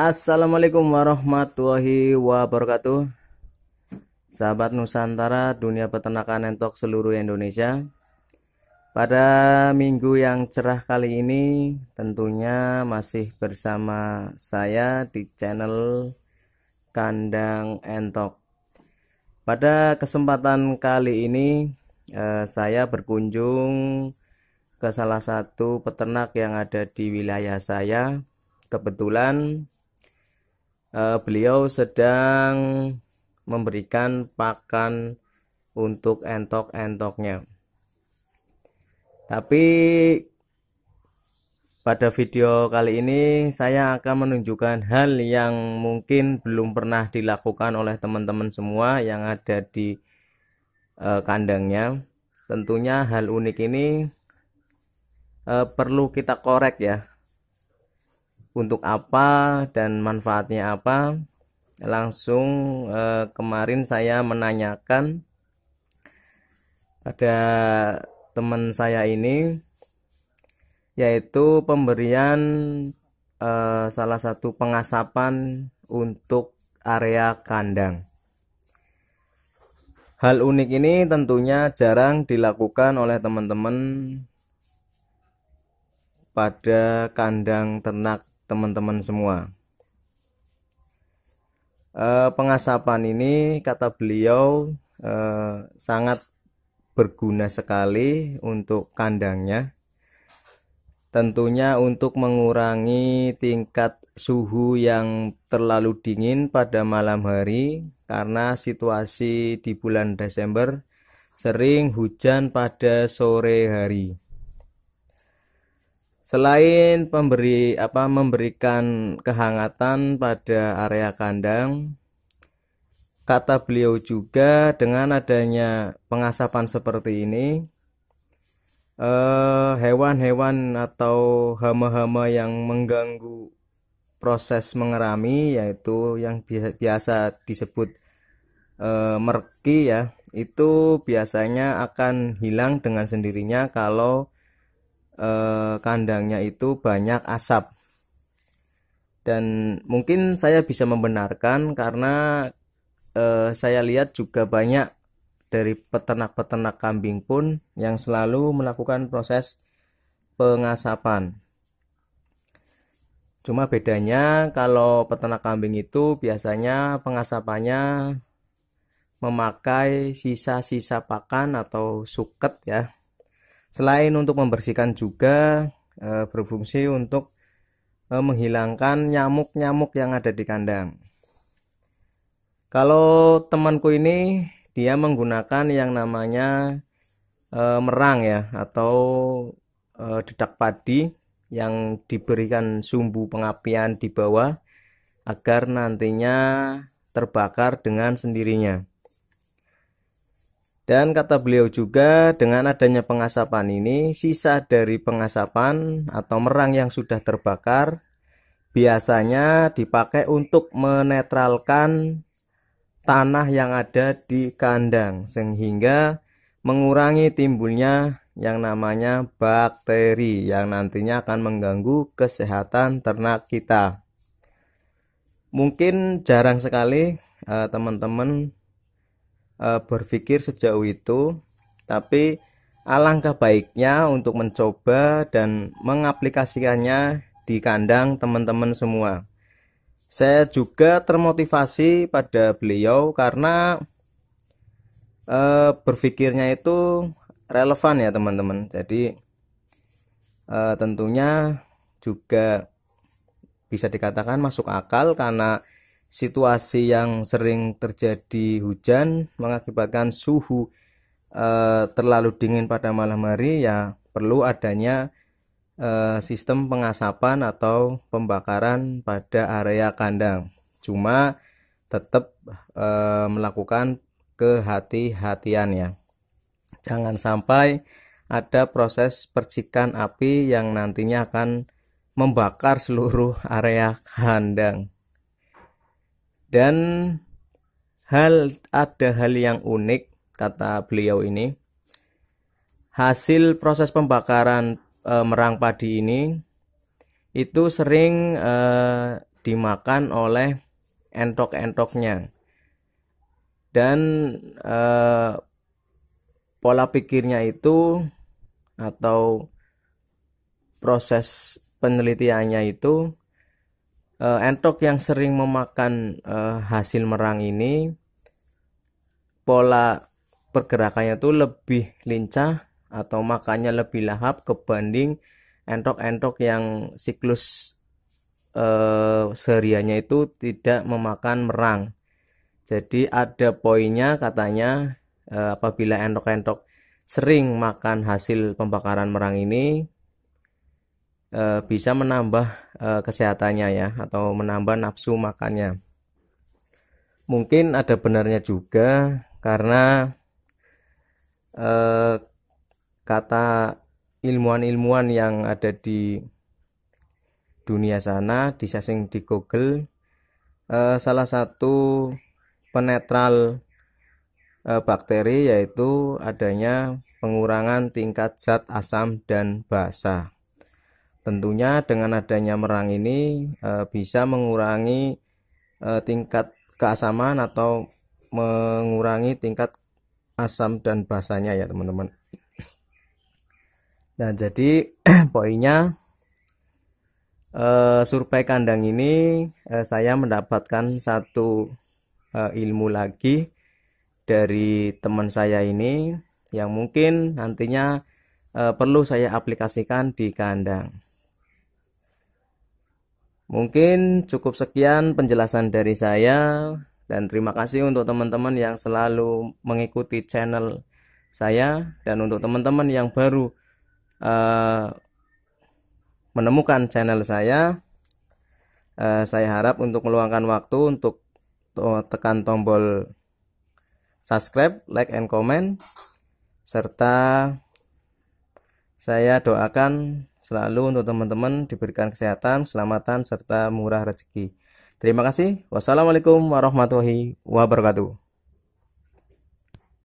Assalamualaikum warahmatullahi wabarakatuh Sahabat Nusantara dunia peternakan entok seluruh Indonesia Pada minggu yang cerah kali ini tentunya masih bersama saya di channel Kandang Entok Pada kesempatan kali ini eh, saya berkunjung ke salah satu peternak yang ada di wilayah saya Kebetulan uh, beliau sedang memberikan pakan untuk entok-entoknya. Tapi pada video kali ini saya akan menunjukkan hal yang mungkin belum pernah dilakukan oleh teman-teman semua yang ada di uh, kandangnya. Tentunya hal unik ini uh, perlu kita korek ya untuk apa dan manfaatnya apa langsung eh, kemarin saya menanyakan pada teman saya ini yaitu pemberian eh, salah satu pengasapan untuk area kandang. Hal unik ini tentunya jarang dilakukan oleh teman-teman pada kandang ternak teman-teman semua. E, pengasapan ini kata beliau e, sangat berguna sekali untuk kandangnya. Tentunya untuk mengurangi tingkat suhu yang terlalu dingin pada malam hari karena situasi di bulan Desember sering hujan pada sore hari. Selain pemberi apa memberikan kehangatan pada area kandang, kata beliau juga dengan adanya pengasapan seperti ini eh, hewan-hewan eh, atau hama-hama yang mengganggu proses mengerami yaitu yang biasa, disebut eh, merki ya itu biasanya akan hilang dengan sendirinya kalau Eh, kandangnya itu banyak asap dan mungkin saya bisa membenarkan karena eh, saya lihat juga banyak dari peternak-peternak kambing pun yang selalu melakukan proses pengasapan. Cuma bedanya kalau peternak kambing itu biasanya pengasapannya memakai sisa-sisa pakan atau suket ya Selain untuk membersihkan juga eh, berfungsi untuk eh, menghilangkan nyamuk-nyamuk yang ada di kandang. Kalau temanku ini dia menggunakan yang namanya eh, merang ya atau dedak padi yang diberikan sumbu pengapian di bawah agar nantinya terbakar dengan sendirinya. Dan kata beliau juga dengan adanya pengasapan ini sisa dari pengasapan atau merang yang sudah terbakar biasanya dipakai untuk menetralkan tanah yang ada di kandang sehingga mengurangi timbulnya yang namanya bakteri yang nantinya akan mengganggu kesehatan ternak kita. Mungkin jarang sekali eh, teman-teman Eh, berpikir sejauh itu, tapi alangkah baiknya untuk mencoba dan mengaplikasikannya di kandang teman-teman semua. Saya juga termotivasi pada beliau karena e, berpikirnya itu relevan ya teman-teman. Jadi e, tentunya juga bisa dikatakan masuk akal karena situasi yang sering terjadi hujan mengakibatkan suhu e, terlalu dingin pada malam hari ya perlu adanya e, sistem pengasapan atau pembakaran pada area kandang. Cuma tetap e, eh, melakukan kehati-hatian ya. Jangan sampai ada proses percikan api yang nantinya akan membakar seluruh area kandang. Dan hal ada hal yang unik kata beliau ini. Hasil proses pembakaran e, merang padi ini itu sering e, dimakan oleh entok-entoknya. Dan e, pola pikirnya itu atau proses penelitiannya itu uh, entok yang sering memakan uh, hasil merang ini pola pergerakannya tuh lebih lincah atau makannya lebih lahap kebanding entok-entok yang siklus uh, sehariannya itu tidak memakan merang. Jadi ada poinnya katanya uh, apabila entok-entok sering makan hasil pembakaran merang ini e, bisa menambah e, kesehatannya ya atau menambah nafsu makannya. Mungkin ada benarnya juga karena e, kata ilmuwan-ilmuwan yang ada di dunia sana di sasing di Google e, salah satu penetral e, bakteri yaitu adanya pengurangan tingkat zat asam dan basa. Tentunya dengan adanya merang ini uh, bisa mengurangi uh, tingkat keasaman atau mengurangi tingkat asam dan basahnya ya teman-teman. Nah jadi poinnya uh, survei kandang ini uh, saya mendapatkan satu uh, ilmu lagi dari teman saya ini yang mungkin nantinya uh, perlu saya aplikasikan di kandang. Mungkin cukup sekian penjelasan dari saya dan terima kasih untuk teman-teman yang selalu mengikuti channel saya dan untuk teman-teman yang baru uh, menemukan channel saya uh, saya harap untuk meluangkan waktu untuk tekan tombol subscribe, like and comment serta saya doakan Selalu untuk teman-teman diberikan kesehatan, selamatan, serta murah rezeki. Terima kasih. Wassalamualaikum warahmatullahi wabarakatuh.